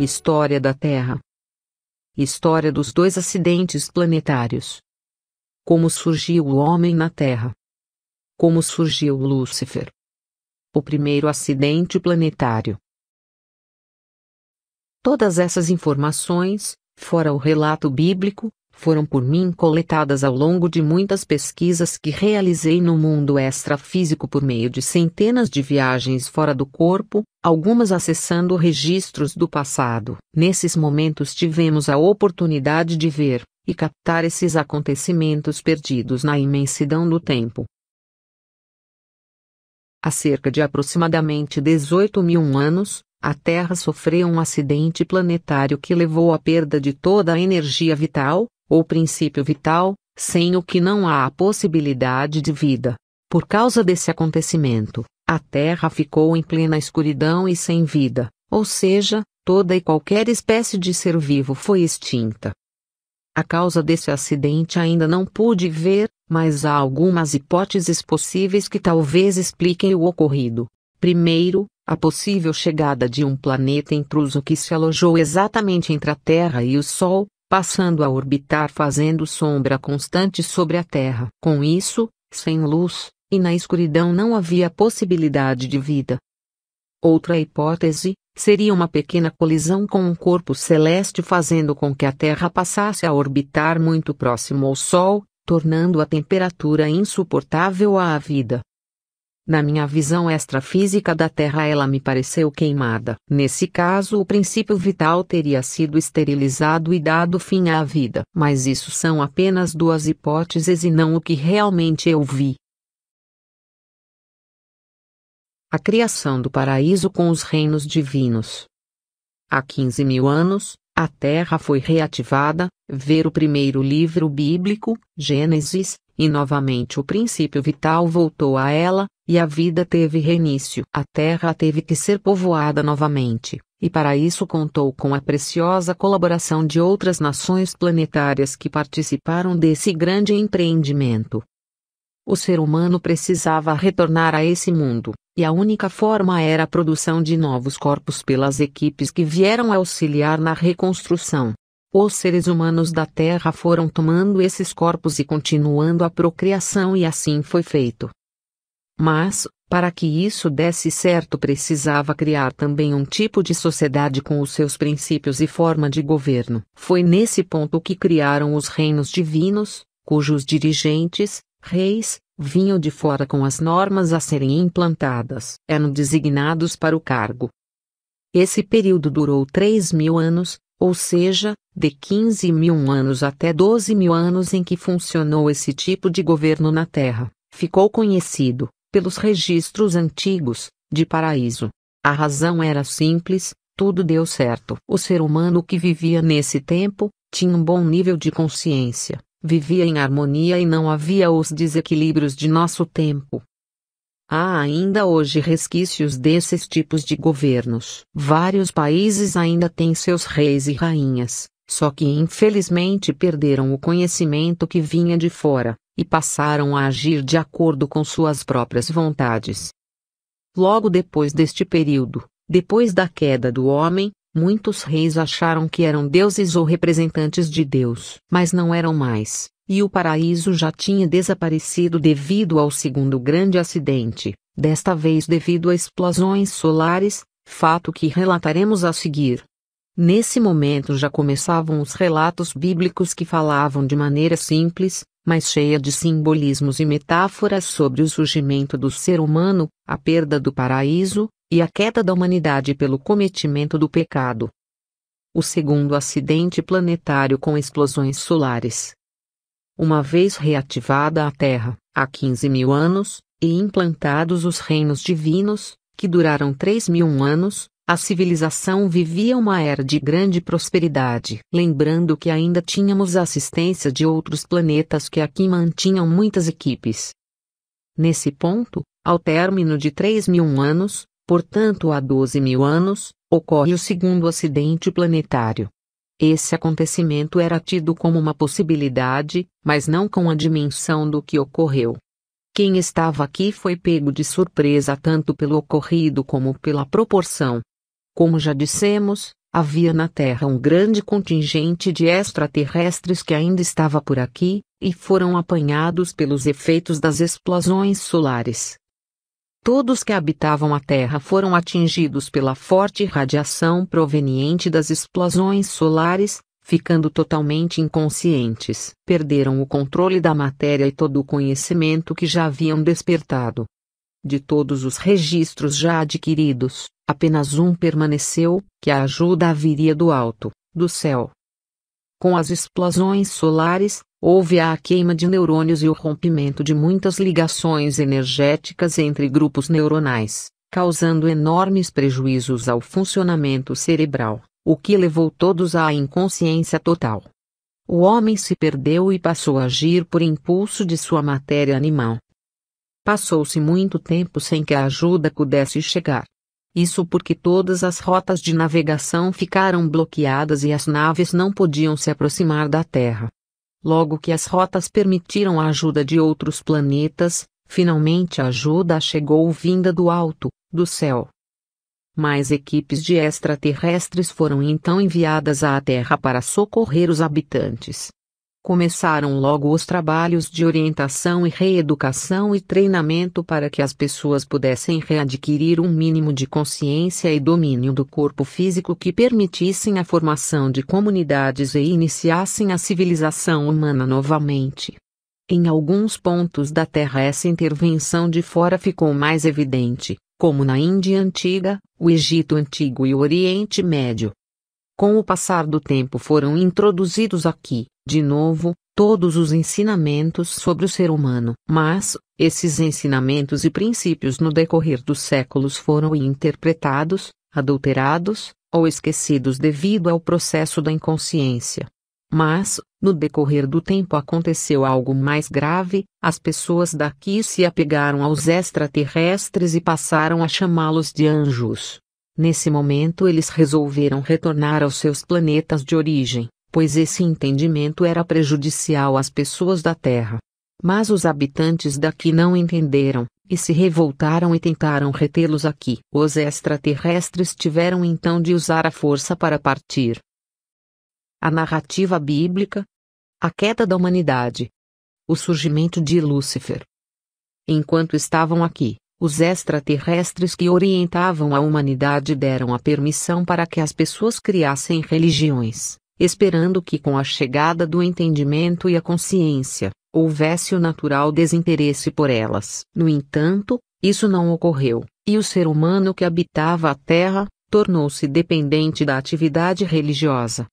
História da Terra. História dos dois acidentes planetários. Como surgiu o homem na Terra? Como surgiu Lúcifer? O primeiro acidente planetário. Todas essas informações, fora o relato bíblico, foram por mim coletadas ao longo de muitas pesquisas que realizei no mundo extrafísico por meio de centenas de viagens fora do corpo, algumas acessando registros do passado. Nesses momentos tivemos a oportunidade de ver e captar esses acontecimentos perdidos na imensidão do tempo. Há cerca de aproximadamente 18 mil anos, a Terra sofreu um acidente planetário que levou à perda de toda a energia vital, ou princípio vital, sem o que não há a possibilidade de vida. Por causa desse acontecimento, a Terra ficou em plena escuridão e sem vida, ou seja, toda e qualquer espécie de ser vivo foi extinta. A causa desse acidente ainda não pude ver, mas há algumas hipóteses possíveis que talvez expliquem o ocorrido. Primeiro, a possível chegada de um planeta intruso que se alojou exatamente entre a Terra e o Sol, passando a orbitar fazendo sombra constante sobre a Terra. Com isso, sem luz, e na escuridão não havia possibilidade de vida. Outra hipótese, seria uma pequena colisão com um corpo celeste fazendo com que a Terra passasse a orbitar muito próximo ao Sol, tornando a temperatura insuportável à vida. Na minha visão extrafísica da Terra, ela me pareceu queimada. Nesse caso, o princípio vital teria sido esterilizado e dado fim à vida. Mas isso são apenas duas hipóteses e não o que realmente eu vi. A criação do paraíso com os reinos divinos. Há 15 mil anos, a terra foi reativada, ver o primeiro livro bíblico, Gênesis, e novamente o princípio vital voltou a ela, e a vida teve reinício. A terra teve que ser povoada novamente, e para isso contou com a preciosa colaboração de outras nações planetárias que participaram desse grande empreendimento. O ser humano precisava retornar a esse mundo, e a única forma era a produção de novos corpos pelas equipes que vieram auxiliar na reconstrução. Os seres humanos da Terra foram tomando esses corpos e continuando a procriação, e assim foi feito. Mas, para que isso desse certo, precisava criar também um tipo de sociedade com os seus princípios e forma de governo. Foi nesse ponto que criaram os reinos divinos, cujos dirigentes, reis, vinham de fora com as normas a serem implantadas. Eram designados para o cargo. Esse período durou 3 mil anos, ou seja, de 15 mil anos até 12 mil anos em que funcionou esse tipo de governo na Terra. Ficou conhecido, pelos registros antigos, de paraíso. A razão era simples, tudo deu certo. O ser humano que vivia nesse tempo, tinha um bom nível de consciência, vivia em harmonia e não havia os desequilíbrios de nosso tempo. Há ainda hoje resquícios desses tipos de governos. Vários países ainda têm seus reis e rainhas, só que infelizmente perderam o conhecimento que vinha de fora e passaram a agir de acordo com suas próprias vontades. Logo depois deste período, depois da queda do homem, muitos reis acharam que eram deuses ou representantes de Deus, mas não eram mais, e o paraíso já tinha desaparecido devido ao segundo grande acidente, desta vez devido a explosões solares, fato que relataremos a seguir. Nesse momento já começavam os relatos bíblicos que falavam de maneira simples, mas cheia de simbolismos e metáforas sobre o surgimento do ser humano, a perda do paraíso e a queda da humanidade pelo cometimento do pecado. O segundo acidente planetário com explosões solares. Uma vez reativada a Terra, há 15 mil anos, e implantados os reinos divinos, que duraram 3 mil anos, a civilização vivia uma era de grande prosperidade, lembrando que ainda tínhamos a assistência de outros planetas que aqui mantinham muitas equipes. Nesse ponto, ao término de 3 mil anos, portanto há 12 mil anos, ocorre o segundo acidente planetário. Esse acontecimento era tido como uma possibilidade, mas não com a dimensão do que ocorreu. Quem estava aqui foi pego de surpresa tanto pelo ocorrido como pela proporção. Como já dissemos, havia na Terra um grande contingente de extraterrestres que ainda estava por aqui, e foram apanhados pelos efeitos das explosões solares. Todos que habitavam a Terra foram atingidos pela forte radiação proveniente das explosões solares, ficando totalmente inconscientes. Perderam o controle da matéria e todo o conhecimento que já haviam despertado. De todos os registros já adquiridos, apenas um permaneceu, que a ajuda viria do alto, do céu. Com as explosões solares, houve a queima de neurônios e o rompimento de muitas ligações energéticas entre grupos neuronais, causando enormes prejuízos ao funcionamento cerebral, o que levou todos à inconsciência total. O homem se perdeu e passou a agir por impulso de sua matéria animal, Passou-se muito tempo sem que a ajuda pudesse chegar. Isso porque todas as rotas de navegação ficaram bloqueadas e as naves não podiam se aproximar da Terra. Logo que as rotas permitiram a ajuda de outros planetas, finalmente a ajuda chegou vinda do alto, do céu. Mais equipes de extraterrestres foram então enviadas à Terra para socorrer os habitantes. Começaram logo os trabalhos de orientação e reeducação e treinamento para que as pessoas pudessem readquirir um mínimo de consciência e domínio do corpo físico que permitissem a formação de comunidades e iniciassem a civilização humana novamente. Em alguns pontos da Terra essa intervenção de fora ficou mais evidente, como na Índia Antiga, o Egito Antigo e o Oriente Médio. Com o passar do tempo foram introduzidos aqui, de novo, todos os ensinamentos sobre o ser humano. Mas, esses ensinamentos e princípios no decorrer dos séculos foram interpretados, adulterados, ou esquecidos devido ao processo da inconsciência. Mas, no decorrer do tempo aconteceu algo mais grave, as pessoas daqui se apegaram aos extraterrestres e passaram a chamá-los de anjos. Nesse momento eles resolveram retornar aos seus planetas de origem pois esse entendimento era prejudicial às pessoas da terra. Mas os habitantes daqui não entenderam, e se revoltaram e tentaram retê-los aqui. Os extraterrestres tiveram então de usar a força para partir. A narrativa bíblica, a queda da humanidade, o surgimento de Lúcifer. Enquanto estavam aqui, os extraterrestres que orientavam a humanidade deram a permissão para que as pessoas criassem religiões, esperando que com a chegada do entendimento e a consciência, houvesse o natural desinteresse por elas. No entanto, isso não ocorreu, e o ser humano que habitava a terra, tornou-se dependente da atividade religiosa.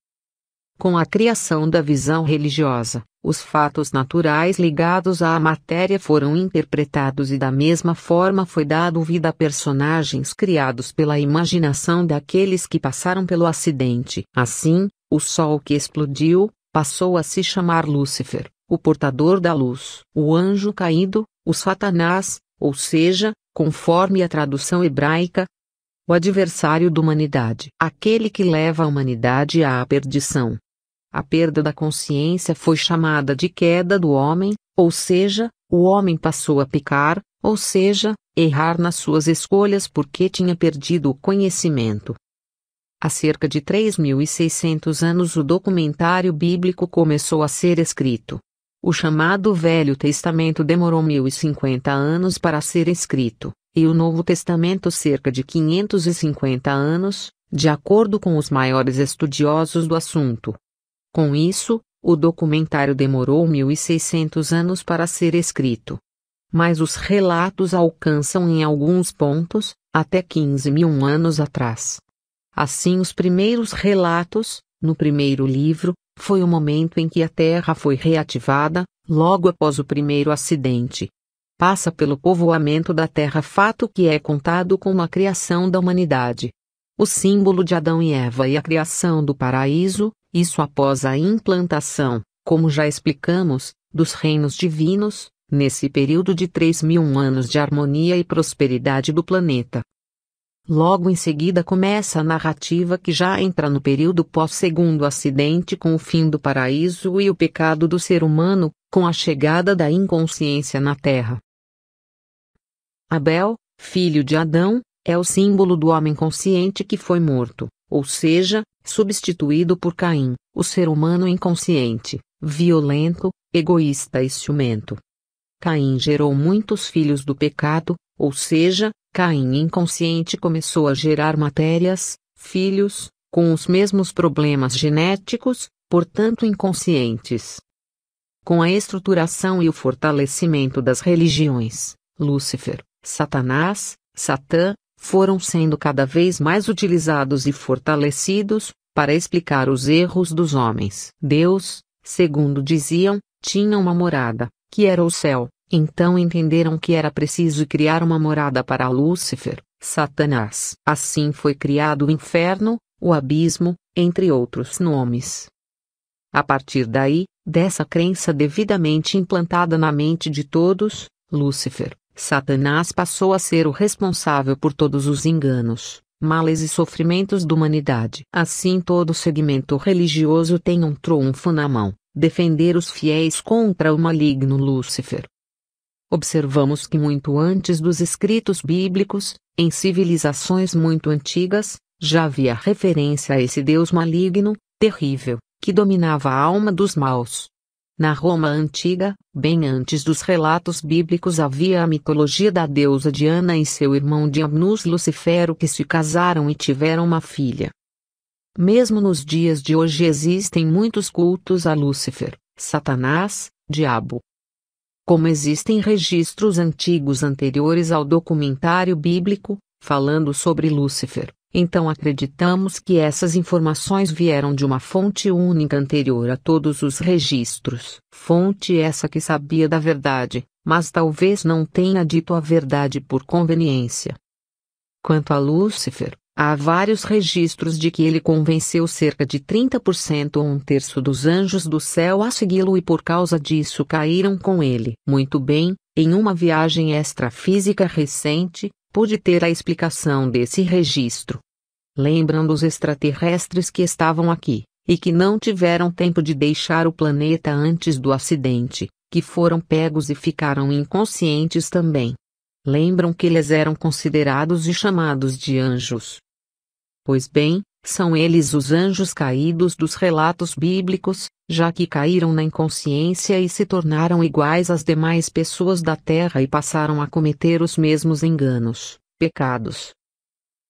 Com a criação da visão religiosa, os fatos naturais ligados à matéria foram interpretados e da mesma forma foi dado vida a personagens criados pela imaginação daqueles que passaram pelo acidente. Assim, o sol que explodiu, passou a se chamar Lúcifer, o portador da luz, o anjo caído, o Satanás, ou seja, conforme a tradução hebraica, o adversário da humanidade, aquele que leva a humanidade à perdição. A perda da consciência foi chamada de queda do homem, ou seja, o homem passou a pecar, ou seja, errar nas suas escolhas porque tinha perdido o conhecimento. Há cerca de 3.600 anos o documentário bíblico começou a ser escrito. O chamado Velho Testamento demorou 1.050 anos para ser escrito, e o Novo Testamento cerca de 550 anos, de acordo com os maiores estudiosos do assunto. Com isso, o documentário demorou 1.600 anos para ser escrito. Mas os relatos alcançam em alguns pontos, até 15 mil anos atrás. Assim, os primeiros relatos, no primeiro livro, foi o momento em que a Terra foi reativada, logo após o primeiro acidente. Passa pelo povoamento da Terra, fato que é contado como a criação da humanidade. O símbolo de Adão e Eva e a criação do paraíso, isso após a implantação, como já explicamos, dos reinos divinos, nesse período de 3 mil anos de harmonia e prosperidade do planeta. Logo em seguida começa a narrativa que já entra no período pós-segundo acidente com o fim do paraíso e o pecado do ser humano, com a chegada da inconsciência na Terra. Abel, filho de Adão, é o símbolo do homem consciente que foi morto, ou seja, substituído por Caim, o ser humano inconsciente, violento, egoísta e ciumento. Caim gerou muitos filhos do pecado, ou seja, Caim inconsciente começou a gerar matérias, filhos, com os mesmos problemas genéticos, portanto inconscientes. Com a estruturação e o fortalecimento das religiões, Lúcifer, Satanás, Satã, foram sendo cada vez mais utilizados e fortalecidos, para explicar os erros dos homens. Deus, segundo diziam, tinha uma morada, que era o céu, então entenderam que era preciso criar uma morada para Lúcifer, Satanás. Assim foi criado o inferno, o abismo, entre outros nomes. A partir daí, dessa crença devidamente implantada na mente de todos, Lúcifer, Satanás passou a ser o responsável por todos os enganos, males e sofrimentos da humanidade. Assim, todo segmento religioso tem um trunfo na mão: defender os fiéis contra o maligno Lúcifer observamos que muito antes dos escritos bíblicos, em civilizações muito antigas, já havia referência a esse deus maligno, terrível, que dominava a alma dos maus. Na Roma antiga, bem antes dos relatos bíblicos havia a mitologia da deusa Diana e seu irmão Diabnus Lucifero que se casaram e tiveram uma filha. Mesmo nos dias de hoje existem muitos cultos a Lúcifer, Satanás, Diabo, como existem registros antigos anteriores ao documentário bíblico, falando sobre Lúcifer, então acreditamos que essas informações vieram de uma fonte única anterior a todos os registros. Fonte essa que sabia da verdade, mas talvez não tenha dito a verdade por conveniência. Quanto a Lúcifer, Há vários registros de que ele convenceu cerca de 30% ou um terço dos anjos do céu a segui-lo e por causa disso caíram com ele. Muito bem, em uma viagem extrafísica recente, pude ter a explicação desse registro. Lembram dos extraterrestres que estavam aqui, e que não tiveram tempo de deixar o planeta antes do acidente, que foram pegos e ficaram inconscientes também. Lembram que eles eram considerados e chamados de anjos, Pois bem, são eles os anjos caídos dos relatos bíblicos, já que caíram na inconsciência e se tornaram iguais às demais pessoas da terra e passaram a cometer os mesmos enganos, pecados.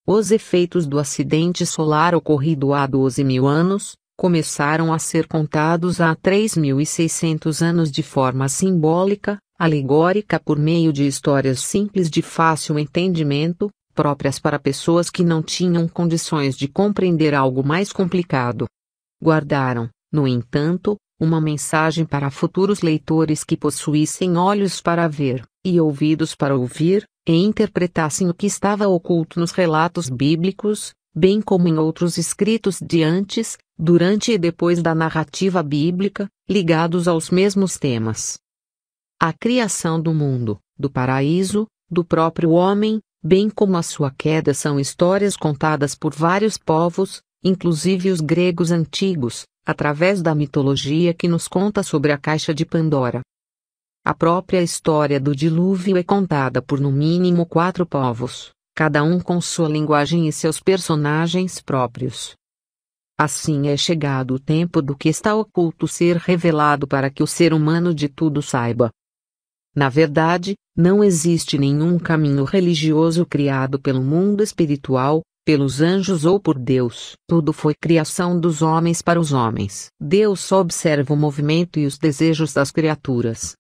Os efeitos do acidente solar ocorrido há 12 mil anos, começaram a ser contados há 3.600 anos de forma simbólica, alegórica por meio de histórias simples de fácil entendimento, próprias para pessoas que não tinham condições de compreender algo mais complicado. Guardaram, no entanto, uma mensagem para futuros leitores que possuíssem olhos para ver, e ouvidos para ouvir, e interpretassem o que estava oculto nos relatos bíblicos, bem como em outros escritos de antes, durante e depois da narrativa bíblica, ligados aos mesmos temas. A criação do mundo, do paraíso, do próprio homem, bem como a sua queda são histórias contadas por vários povos, inclusive os gregos antigos, através da mitologia que nos conta sobre a caixa de Pandora. A própria história do dilúvio é contada por no mínimo quatro povos, cada um com sua linguagem e seus personagens próprios. Assim é chegado o tempo do que está oculto ser revelado para que o ser humano de tudo saiba. Na verdade, não existe nenhum caminho religioso criado pelo mundo espiritual, pelos anjos ou por Deus. Tudo foi criação dos homens para os homens. Deus só observa o movimento e os desejos das criaturas.